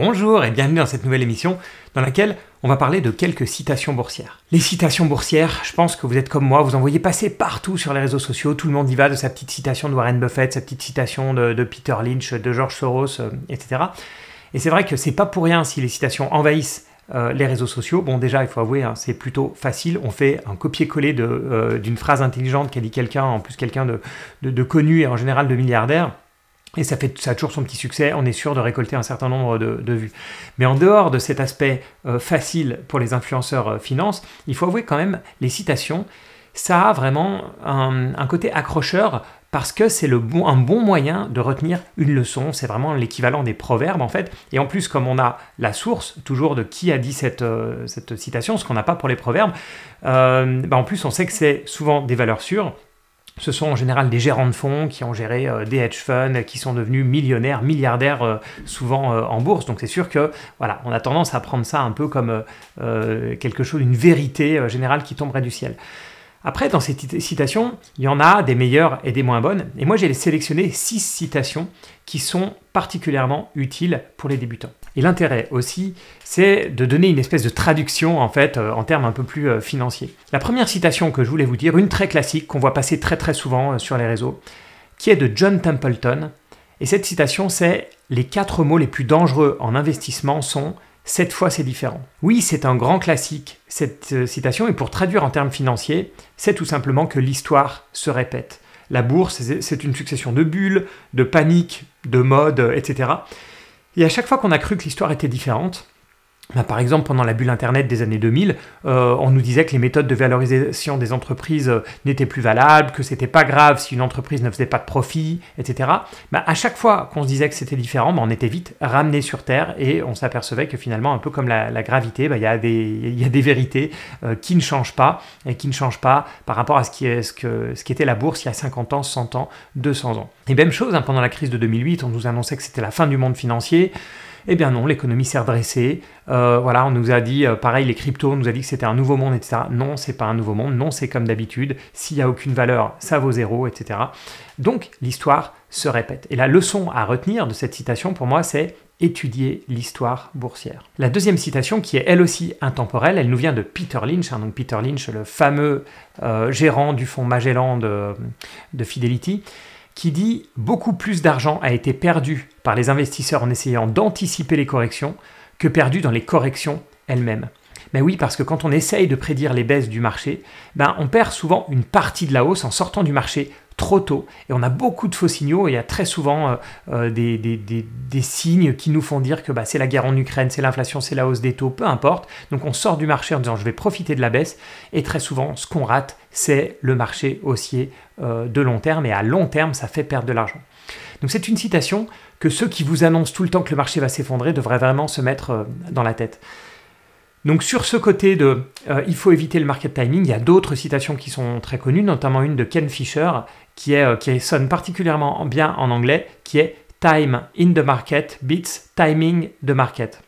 Bonjour et bienvenue dans cette nouvelle émission dans laquelle on va parler de quelques citations boursières. Les citations boursières, je pense que vous êtes comme moi, vous en voyez passer partout sur les réseaux sociaux, tout le monde y va de sa petite citation de Warren Buffett, sa petite citation de, Peter Lynch, de George Soros, euh, etc. Et c'est vrai que c'est pas pour rien si les citations envahissent euh, les réseaux sociaux. Bon, déjà, il faut avouer, hein, c'est plutôt facile. On fait un copier-coller euh, d'une phrase intelligente qu'a dit quelqu'un, en plus quelqu'un de connu et en général de milliardaire. Et ça, fait, ça a toujours son petit succès, on est sûr de récolter un certain nombre de, vues. Mais en dehors de cet aspect euh, facile pour les influenceurs euh, finance, il faut avouer quand même les citations, ça a vraiment un, côté accrocheur parce que c'est un bon moyen de retenir une leçon, c'est vraiment l'équivalent des proverbes en fait. Et en plus, comme on a la source toujours de qui a dit cette, euh, citation, ce qu'on n'a pas pour les proverbes, ben, en plus on sait que c'est souvent des valeurs sûres ce sont en général des gérants de fonds qui ont géré euh, des hedge funds, qui sont devenus millionnaires, milliardaires euh, souvent euh, en bourse. Donc c'est sûr que voilà, on a tendance à prendre ça un peu comme quelque chose, une vérité générale qui tomberait du ciel. Après, dans ces citations, il y en a des meilleures et des moins bonnes. Et moi, j'ai sélectionné six citations qui sont particulièrement utiles pour les débutants. Et l'intérêt aussi, c'est de donner une espèce de traduction en fait euh, en termes un peu plus euh, financiers. La première citation que je voulais vous dire, une très classique qu'on voit passer très très souvent euh, sur les réseaux, qui est de John Templeton. Et cette citation, c'est Les quatre mots les plus dangereux en investissement sont cette fois, c'est différent. Oui, c'est un grand classique, cette euh, citation, et pour traduire en termes financiers, c'est tout simplement que l'histoire se répète. La bourse, c'est une succession de bulles, de paniques, de modes, etc. Et à chaque fois qu'on a cru que l'histoire était différente, bah, par exemple, pendant la bulle Internet des années 2000, euh, on nous disait que les méthodes de valorisation des entreprises euh, n'étaient plus valables, que c'était pas grave si une entreprise ne faisait pas de profit, etc. Bah, à chaque fois qu'on se disait que c'était différent, bah, on était vite ramené sur Terre et on s'apercevait que finalement, un peu comme la, gravité, il y, a des vérités euh, qui ne changent pas et qui ne changent pas par rapport à ce qui, était la bourse il y a 50 ans, 100 ans, 200 ans. Et même chose, hein, pendant la crise de 2008, on nous annonçait que c'était la fin du monde financier. Eh bien non, l'économie s'est redressée. Euh, voilà, on nous a dit, euh, pareil, les cryptos, on nous a dit que c'était un nouveau monde, etc. Non, c'est pas un nouveau monde. Non, c'est comme d'habitude. S'il n'y a aucune valeur, ça vaut zéro, etc. Donc, l'histoire se répète. Et la leçon à retenir de cette citation, pour moi, c'est étudier l'histoire boursière. La deuxième citation, qui est elle aussi intemporelle, elle nous vient de Peter Lynch, hein. donc Peter Lynch, le fameux euh, gérant du fonds Magellan de, de Fidelity qui dit beaucoup plus d'argent a été perdu par les investisseurs en essayant d'anticiper les corrections que perdu dans les corrections elles-mêmes. Mais oui, parce que quand on essaye de prédire les baisses du marché, ben on perd souvent une partie de la hausse en sortant du marché trop tôt. Et on a beaucoup de faux signaux. il y a très souvent euh, euh, des, signes qui nous font dire que bah, c'est la guerre en Ukraine, c'est l'inflation, c'est la hausse des taux, peu importe. Donc on sort du marché en disant je vais profiter de la baisse. Et très souvent, ce qu'on rate, c'est le marché haussier euh, de long terme. Et à long terme, ça fait perdre de l'argent. Donc c'est une citation que ceux qui vous annoncent tout le temps que le marché va s'effondrer devraient vraiment se mettre dans la tête. Donc sur ce côté de il faut éviter le market timing, il y a d'autres citations qui sont très connues, notamment une de Ken Fisher qui, est, euh, sonne particulièrement bien en anglais, qui est Time in the market beats timing the market.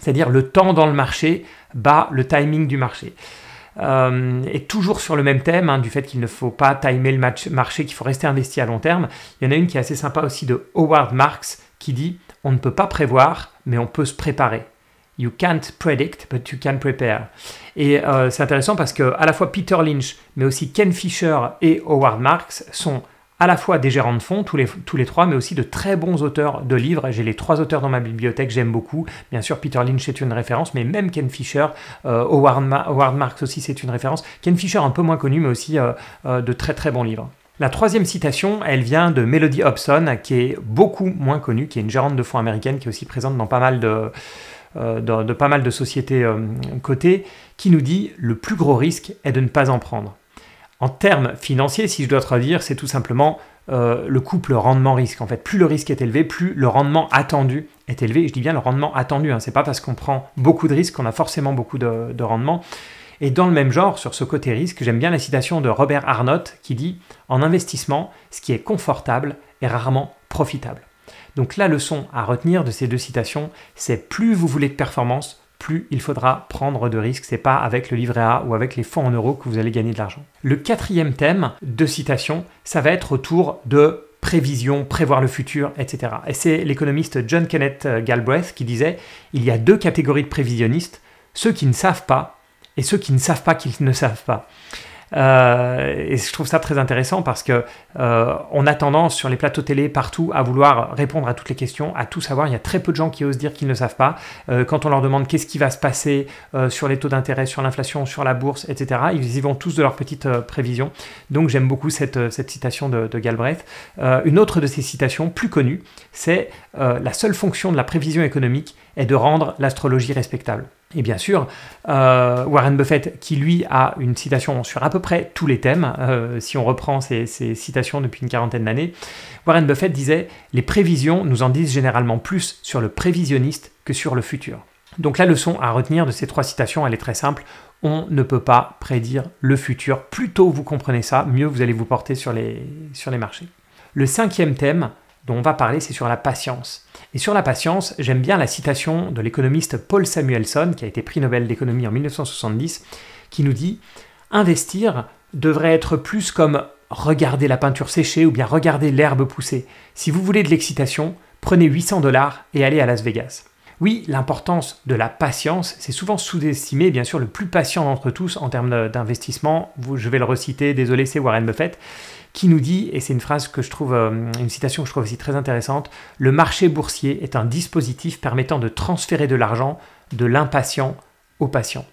C'est-à-dire le temps dans le marché bat le timing du marché. Euh, et toujours sur le même thème, hein, du fait qu'il ne faut pas timer le marché, qu'il faut rester investi à long terme. Il y en a une qui est assez sympa aussi de Howard Marks qui dit On ne peut pas prévoir, mais on peut se préparer. You can't predict, but you can prepare. Et euh, c'est intéressant parce que à la fois Peter Lynch, mais aussi Ken Fisher et Howard Marks sont à la fois des gérants de fonds, tous les, tous les trois, mais aussi de très bons auteurs de livres. J'ai les trois auteurs dans ma bibliothèque, j'aime beaucoup. Bien sûr, Peter Lynch est une référence, mais même Ken Fisher, euh, Howard, Marks aussi, c'est une référence. Ken Fisher, un peu moins connu, mais aussi euh, de très très bons livres. La troisième citation, elle vient de Melody Hobson, qui est beaucoup moins connue, qui est une gérante de fonds américaine, qui est aussi présente dans pas mal de euh, de, pas mal de sociétés euh, cotées, qui nous dit le plus gros risque est de ne pas en prendre. En termes financiers, si je dois traduire, c'est tout simplement euh, le couple rendement-risque. En fait, plus le risque est élevé, plus le rendement attendu est élevé. je dis bien le rendement attendu, hein. c'est pas parce qu'on prend beaucoup de risques qu'on a forcément beaucoup de, de rendement. Et dans le même genre, sur ce côté risque, j'aime bien la citation de Robert Arnott qui dit En investissement, ce qui est confortable est rarement profitable. Donc la leçon à retenir de ces deux citations, c'est plus vous voulez de performance, plus il faudra prendre de risques. C'est pas avec le livret A ou avec les fonds en euros que vous allez gagner de l'argent. Le quatrième thème de citation, ça va être autour de prévision, prévoir le futur, etc. Et c'est l'économiste John Kenneth euh, Galbraith qui disait il y a deux catégories de prévisionnistes, ceux qui ne savent pas et ceux qui ne savent pas qu'ils ne savent pas. Euh, et je trouve ça très intéressant parce que euh, on a tendance sur les plateaux télé partout à vouloir répondre à toutes les questions, à tout savoir. Il y a très peu de gens qui osent dire qu'ils ne savent pas. Euh, quand on leur demande qu'est-ce qui va se passer sur les taux d'intérêt, sur l'inflation, sur la bourse, etc., ils y vont tous de leurs petites prévisions. Donc j'aime beaucoup cette, citation de, de Galbraith. une autre de ces citations, plus connue, c'est la seule fonction de la prévision économique est de rendre l'astrologie respectable. Et bien sûr, euh, Warren Buffett, qui lui a une citation sur à peu près tous les thèmes, euh, si on reprend ses, citations depuis une quarantaine d'années, Warren Buffett disait Les prévisions nous en disent généralement plus sur le prévisionniste que sur le futur. Donc la leçon à retenir de ces trois citations, elle est très simple. On ne peut pas prédire le futur. Plus tôt vous comprenez ça, mieux vous allez vous porter sur les, sur les marchés. Le cinquième thème, on va parler, c'est sur la patience. Et sur la patience, j'aime bien la citation de l'économiste Paul Samuelson, qui a été prix Nobel d'économie en 1970, qui nous dit Investir devrait être plus comme regarder la peinture sécher ou bien regarder l'herbe pousser. Si vous voulez de l'excitation, prenez 800 dollars et allez à Las Vegas. Oui, l'importance de la patience, c'est souvent sous-estimé, bien sûr, le plus patient d'entre tous en termes d'investissement, je vais le reciter, désolé, c'est Warren Buffett, qui nous dit, et c'est une phrase que je trouve, euh, une citation que je trouve aussi très intéressante, le marché boursier est un dispositif permettant de transférer de l'argent de l'impatient au patient.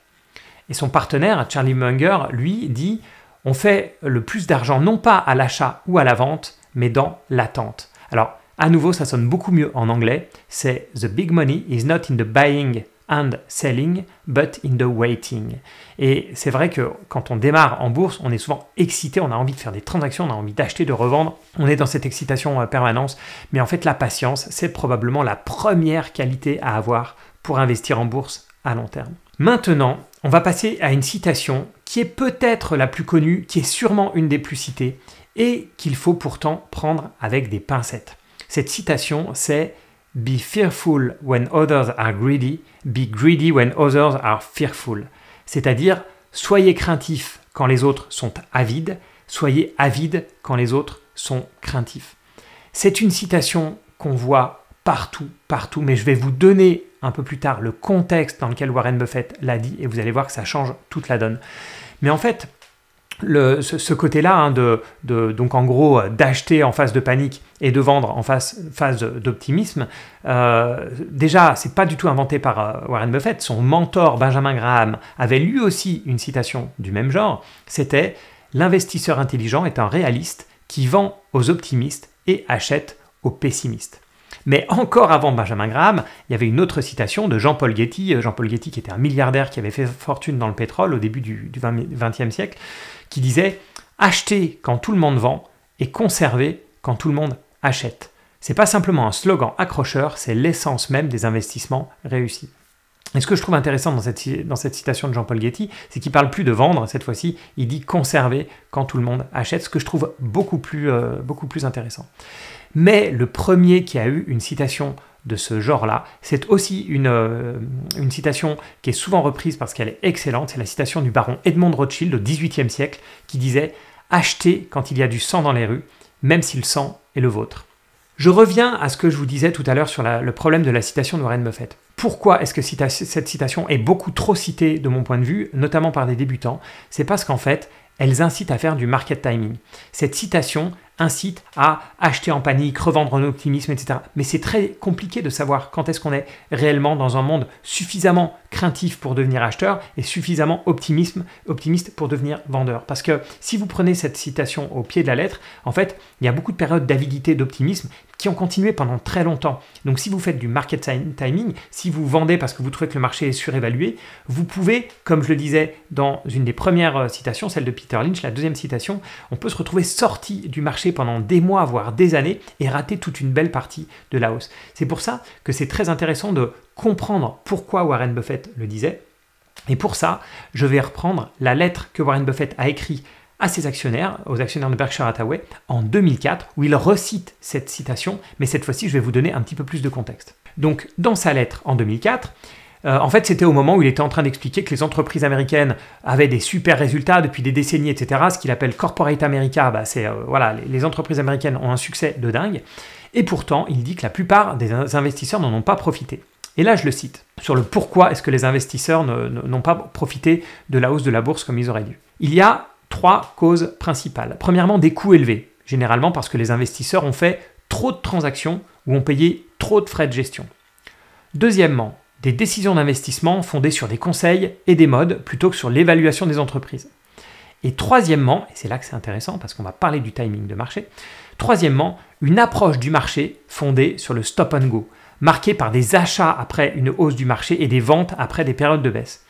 Et son partenaire, Charlie Munger, lui, dit, on fait le plus d'argent non pas à l'achat ou à la vente, mais dans l'attente. Alors, à nouveau, ça sonne beaucoup mieux en anglais. C'est The big money is not in the buying and selling, but in the waiting. Et c'est vrai que quand on démarre en bourse, on est souvent excité, on a envie de faire des transactions, on a envie d'acheter, de revendre, on est dans cette excitation euh, permanence. Mais en fait, la patience, c'est probablement la première qualité à avoir pour investir en bourse à long terme. Maintenant, on va passer à une citation qui est peut-être la plus connue, qui est sûrement une des plus citées, et qu'il faut pourtant prendre avec des pincettes. Cette citation, c'est Be fearful when others are greedy, be greedy when others are fearful. C'est-à-dire, soyez craintif quand les autres sont avides, soyez avides quand les autres sont craintifs. C'est une citation qu'on voit partout, partout, mais je vais vous donner un peu plus tard le contexte dans lequel Warren Buffett l'a dit et vous allez voir que ça change toute la donne. Mais en fait, ce, côté-là, hein, donc en gros d'acheter en phase de panique et de vendre en phase, d'optimisme, déjà, euh, déjà, c'est pas du tout inventé par euh, Warren Buffett. Son mentor Benjamin Graham avait lui aussi une citation du même genre. C'était L'investisseur intelligent est un réaliste qui vend aux optimistes et achète aux pessimistes. Mais encore avant Benjamin Graham, il y avait une autre citation de Jean-Paul Getty, euh, Jean-Paul Getty qui était un milliardaire qui avait fait fortune dans le pétrole au début du XXe siècle, qui disait Acheter quand tout le monde vend et conserver quand tout le monde achète. C'est pas simplement un slogan accrocheur, c'est l'essence même des investissements réussis. Et ce que je trouve intéressant dans cette, citation de Jean-Paul Getty, c'est qu'il parle plus de vendre, cette fois-ci, il dit conserver quand tout le monde achète, ce que je trouve beaucoup plus, euh, beaucoup plus intéressant mais le premier qui a eu une citation de ce genre-là. C'est aussi euh, une, citation qui est souvent reprise parce qu'elle est excellente, c'est la citation du baron Edmond Rothschild au XVIIIe siècle qui disait ⁇ Achetez quand il y a du sang dans les rues, même si le sang est le vôtre ⁇ Je reviens à ce que je vous disais tout à l'heure sur le problème de la citation de Warren Buffett. Pourquoi est-ce que cette citation est beaucoup trop citée de mon point de vue, notamment par des débutants C'est parce qu'en fait, elles incitent à faire du market timing. Cette citation, incite à acheter en panique, revendre en optimisme, etc. Mais c'est très compliqué de savoir quand est-ce qu'on est réellement dans un monde suffisamment craintif pour devenir acheteur et suffisamment optimisme, optimiste pour devenir vendeur. Parce que si vous prenez cette citation au pied de la lettre, en fait, il y a beaucoup de périodes d'avidité, d'optimisme qui ont continué pendant très longtemps. Donc si vous faites du market timing, si vous vendez parce que vous trouvez que le marché est surévalué, vous pouvez, comme je le disais dans une des premières euh, citations, celle de Peter Lynch, la deuxième citation, on peut se retrouver sorti du marché pendant des mois, voire des années, et rater toute une belle partie de la hausse. C'est pour ça que c'est très intéressant de comprendre pourquoi Warren Buffett le disait. Et pour ça, je vais reprendre la lettre que Warren Buffett a écrite à ses actionnaires, aux actionnaires de Berkshire Hathaway, en 2004, où il recite cette citation, mais cette fois-ci, je vais vous donner un petit peu plus de contexte. Donc, dans sa lettre en 2004, euh, en fait, c'était au moment où il était en train d'expliquer que les entreprises américaines avaient des super résultats depuis des décennies, etc. Ce qu'il appelle Corporate America, bah, c'est euh, voilà, les entreprises américaines ont un succès de dingue. Et pourtant, il dit que la plupart des investisseurs n'en ont pas profité. Et là, je le cite, sur le pourquoi est-ce que les investisseurs n'ont pas profité de la hausse de la bourse comme ils auraient dû. Il y a trois causes principales. Premièrement, des coûts élevés, généralement parce que les investisseurs ont fait trop de transactions ou ont payé trop de frais de gestion. Deuxièmement, des décisions d'investissement fondées sur des conseils et des modes plutôt que sur l'évaluation des entreprises. Et troisièmement, et c'est là que c'est intéressant parce qu'on va parler du timing de marché, troisièmement, une approche du marché fondée sur le stop and go, marquée par des achats après une hausse du marché et des ventes après des périodes de baisse.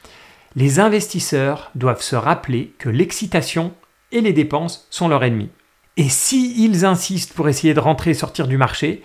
Les investisseurs doivent se rappeler que l'excitation et les dépenses sont leur ennemi. Et s'ils ils insistent pour essayer de rentrer et sortir du marché,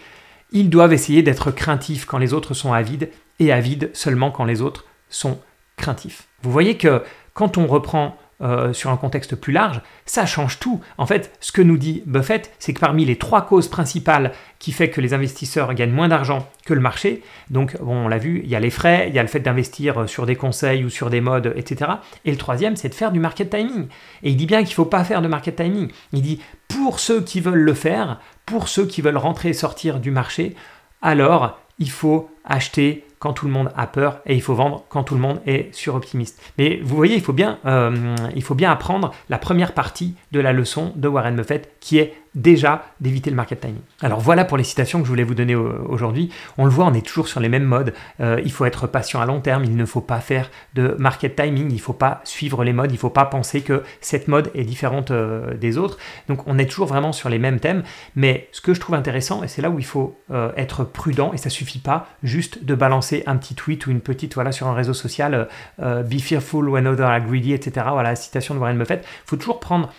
ils doivent essayer d'être craintifs quand les autres sont avides et avide seulement quand les autres sont craintifs. Vous voyez que quand on reprend euh, sur un contexte plus large, ça change tout. En fait, ce que nous dit Buffett, c'est que parmi les trois causes principales qui fait que les investisseurs gagnent moins d'argent que le marché, donc bon, on l'a vu, il y a les frais, il y a le fait d'investir euh, sur des conseils ou sur des modes, etc. Et le troisième, c'est de faire du market timing. Et il dit bien qu'il ne faut pas faire de market timing. Il dit pour ceux qui veulent le faire, pour ceux qui veulent rentrer et sortir du marché, alors il faut acheter quand tout le monde a peur et il faut vendre quand tout le monde est suroptimiste. Mais vous voyez, il faut bien, euh, il faut bien apprendre la première partie de la leçon de Warren Buffett qui est déjà d'éviter le market timing. Alors voilà pour les citations que je voulais vous donner aujourd'hui. On le voit, on est toujours sur les mêmes modes. Euh, il faut être patient à long terme, il ne faut pas faire de market timing, il ne faut pas suivre les modes, il ne faut pas penser que cette mode est différente euh, des autres. Donc on est toujours vraiment sur les mêmes thèmes, mais ce que je trouve intéressant, et c'est là où il faut euh, être prudent, et ça suffit pas juste de balancer un petit tweet ou une petite, voilà, sur un réseau social, be fearful when others are greedy, etc. Voilà, la citation de Warren Buffett. Il faut toujours prendre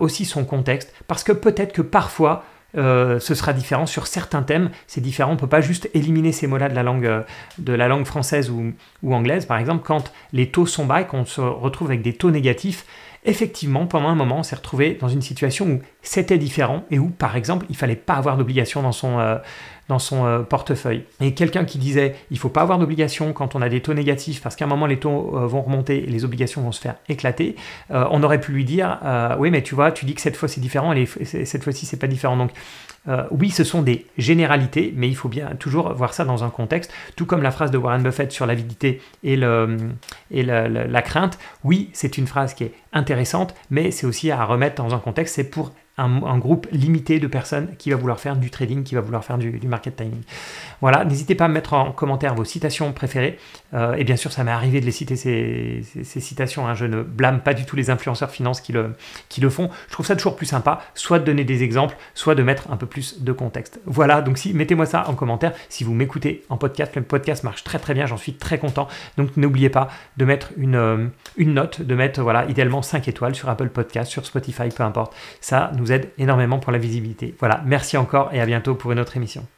aussi son contexte, parce que peut-être que parfois, euh, ce sera différent sur certains thèmes. C'est différent, on ne peut pas juste éliminer ces mots-là de la langue, euh, de la langue française ou, anglaise. Par exemple, quand les taux sont bas et qu'on se retrouve avec des taux négatifs, effectivement, pendant un moment, on s'est retrouvé dans une situation où c'était différent et où, par exemple, il fallait pas avoir d'obligation dans son, euh, dans son euh, portefeuille. Et quelqu'un qui disait il ne faut pas avoir d'obligations quand on a des taux négatifs parce qu'à un moment les taux euh, vont remonter et les obligations vont se faire éclater, euh, on aurait pu lui dire oui mais tu vois tu dis que cette fois c'est différent et cette fois-ci c'est pas différent. Donc oui ce sont des généralités mais il faut bien toujours voir ça dans un contexte. Tout comme la phrase de Warren Buffett sur l'avidité et, le, et la crainte, oui c'est une phrase qui est intéressante mais c'est aussi à remettre dans un contexte. C'est pour un, groupe limité de personnes qui va vouloir faire du trading, qui va vouloir faire du, market timing. Voilà, n'hésitez pas à mettre en commentaire vos citations préférées. Euh, et bien sûr, ça m'est arrivé de les citer, ces, citations. Hein. Je ne blâme pas du tout les influenceurs finance qui le, qui le font. Je trouve ça toujours plus sympa, soit de donner des exemples, soit de mettre un peu plus de contexte. Voilà, donc si, mettez-moi ça en commentaire. Si vous m'écoutez en podcast, le podcast marche très très bien, j'en suis très content. Donc n'oubliez pas de mettre une, euh, une note, de mettre, voilà, idéalement 5 étoiles sur Apple Podcast, sur Spotify, peu importe. Ça nous aide énormément pour la visibilité. Voilà, merci encore et à bientôt pour une autre émission.